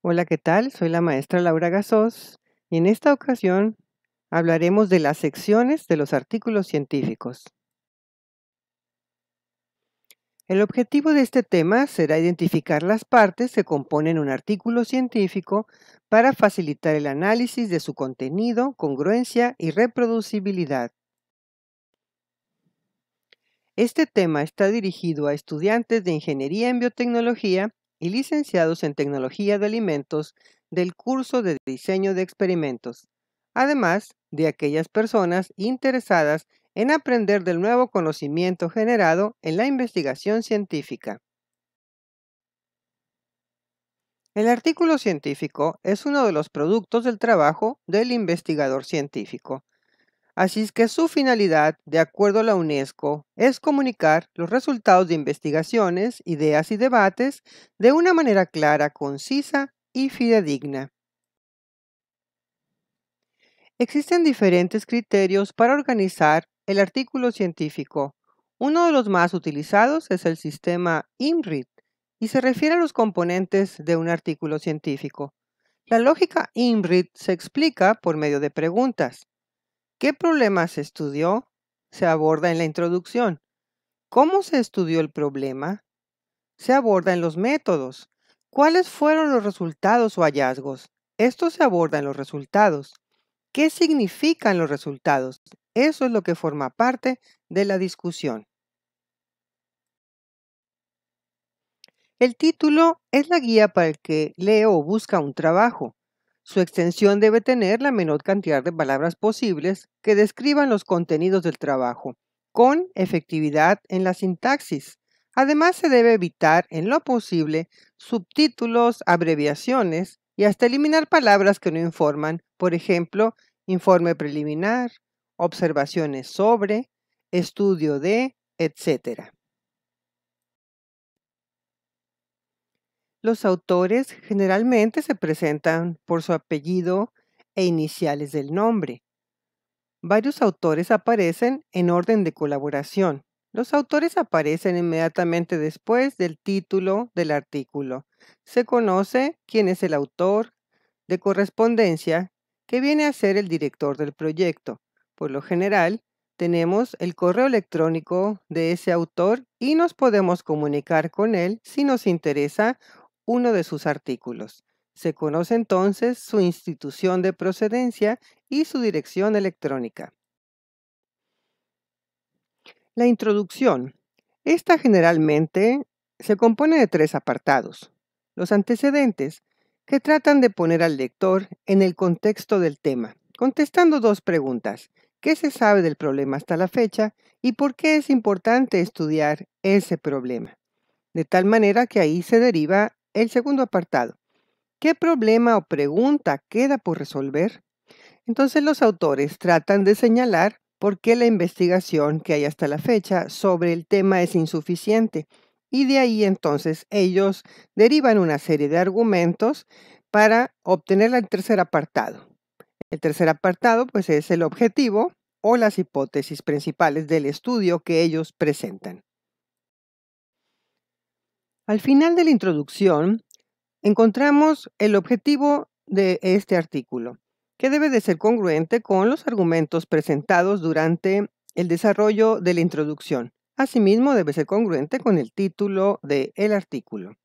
Hola, ¿qué tal? Soy la maestra Laura Gasós y en esta ocasión hablaremos de las secciones de los artículos científicos. El objetivo de este tema será identificar las partes que componen un artículo científico para facilitar el análisis de su contenido, congruencia y reproducibilidad. Este tema está dirigido a estudiantes de ingeniería en biotecnología y licenciados en Tecnología de Alimentos del curso de Diseño de Experimentos, además de aquellas personas interesadas en aprender del nuevo conocimiento generado en la investigación científica. El artículo científico es uno de los productos del trabajo del investigador científico Así es que su finalidad, de acuerdo a la UNESCO, es comunicar los resultados de investigaciones, ideas y debates de una manera clara, concisa y fidedigna. Existen diferentes criterios para organizar el artículo científico. Uno de los más utilizados es el sistema INRIT y se refiere a los componentes de un artículo científico. La lógica INRIT se explica por medio de preguntas. ¿Qué problema se estudió? Se aborda en la introducción. ¿Cómo se estudió el problema? Se aborda en los métodos. ¿Cuáles fueron los resultados o hallazgos? Esto se aborda en los resultados. ¿Qué significan los resultados? Eso es lo que forma parte de la discusión. El título es la guía para el que lee o busca un trabajo. Su extensión debe tener la menor cantidad de palabras posibles que describan los contenidos del trabajo, con efectividad en la sintaxis. Además, se debe evitar en lo posible subtítulos, abreviaciones y hasta eliminar palabras que no informan, por ejemplo, informe preliminar, observaciones sobre, estudio de, etc. Los autores generalmente se presentan por su apellido e iniciales del nombre. Varios autores aparecen en orden de colaboración. Los autores aparecen inmediatamente después del título del artículo. Se conoce quién es el autor de correspondencia que viene a ser el director del proyecto. Por lo general, tenemos el correo electrónico de ese autor y nos podemos comunicar con él si nos interesa uno de sus artículos. Se conoce entonces su institución de procedencia y su dirección electrónica. La introducción. Esta generalmente se compone de tres apartados. Los antecedentes, que tratan de poner al lector en el contexto del tema, contestando dos preguntas. ¿Qué se sabe del problema hasta la fecha y por qué es importante estudiar ese problema? De tal manera que ahí se deriva el segundo apartado, ¿qué problema o pregunta queda por resolver? Entonces los autores tratan de señalar por qué la investigación que hay hasta la fecha sobre el tema es insuficiente y de ahí entonces ellos derivan una serie de argumentos para obtener el tercer apartado. El tercer apartado pues es el objetivo o las hipótesis principales del estudio que ellos presentan. Al final de la introducción, encontramos el objetivo de este artículo, que debe de ser congruente con los argumentos presentados durante el desarrollo de la introducción. Asimismo, debe ser congruente con el título del artículo.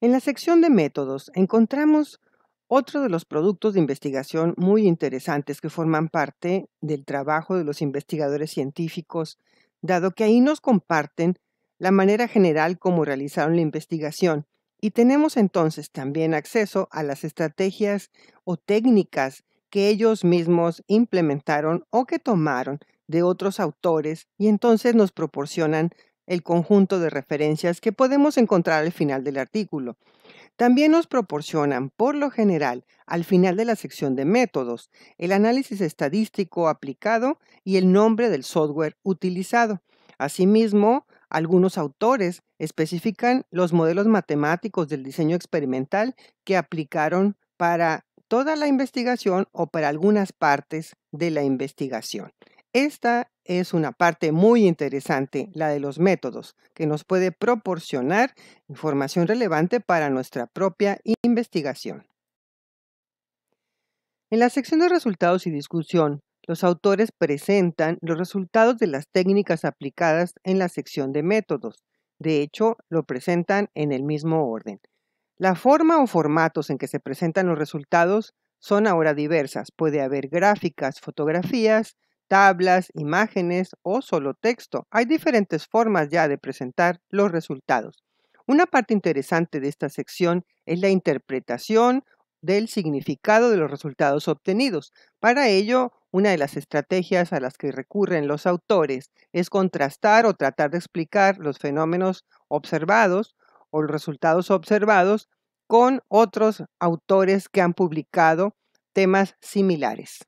En la sección de métodos encontramos otro de los productos de investigación muy interesantes que forman parte del trabajo de los investigadores científicos, dado que ahí nos comparten la manera general como realizaron la investigación y tenemos entonces también acceso a las estrategias o técnicas que ellos mismos implementaron o que tomaron de otros autores y entonces nos proporcionan el conjunto de referencias que podemos encontrar al final del artículo. También nos proporcionan, por lo general, al final de la sección de métodos, el análisis estadístico aplicado y el nombre del software utilizado. Asimismo, algunos autores especifican los modelos matemáticos del diseño experimental que aplicaron para toda la investigación o para algunas partes de la investigación. Esta es una parte muy interesante, la de los métodos, que nos puede proporcionar información relevante para nuestra propia investigación. En la sección de resultados y discusión los autores presentan los resultados de las técnicas aplicadas en la sección de métodos. De hecho, lo presentan en el mismo orden. La forma o formatos en que se presentan los resultados son ahora diversas. Puede haber gráficas, fotografías, tablas, imágenes o solo texto. Hay diferentes formas ya de presentar los resultados. Una parte interesante de esta sección es la interpretación del significado de los resultados obtenidos. Para ello, una de las estrategias a las que recurren los autores es contrastar o tratar de explicar los fenómenos observados o los resultados observados con otros autores que han publicado temas similares.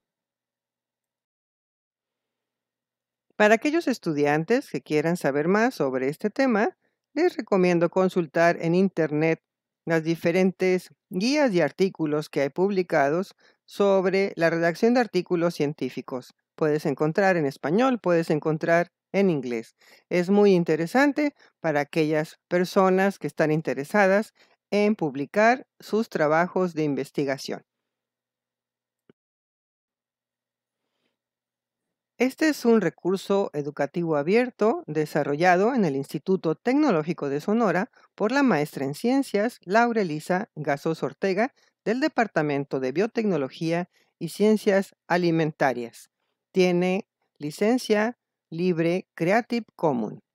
Para aquellos estudiantes que quieran saber más sobre este tema, les recomiendo consultar en Internet las diferentes guías y artículos que hay publicados sobre la redacción de artículos científicos. Puedes encontrar en español, puedes encontrar en inglés. Es muy interesante para aquellas personas que están interesadas en publicar sus trabajos de investigación. Este es un recurso educativo abierto desarrollado en el Instituto Tecnológico de Sonora por la maestra en ciencias Laura Elisa Gasos Ortega del Departamento de Biotecnología y Ciencias Alimentarias. Tiene licencia libre Creative Commons.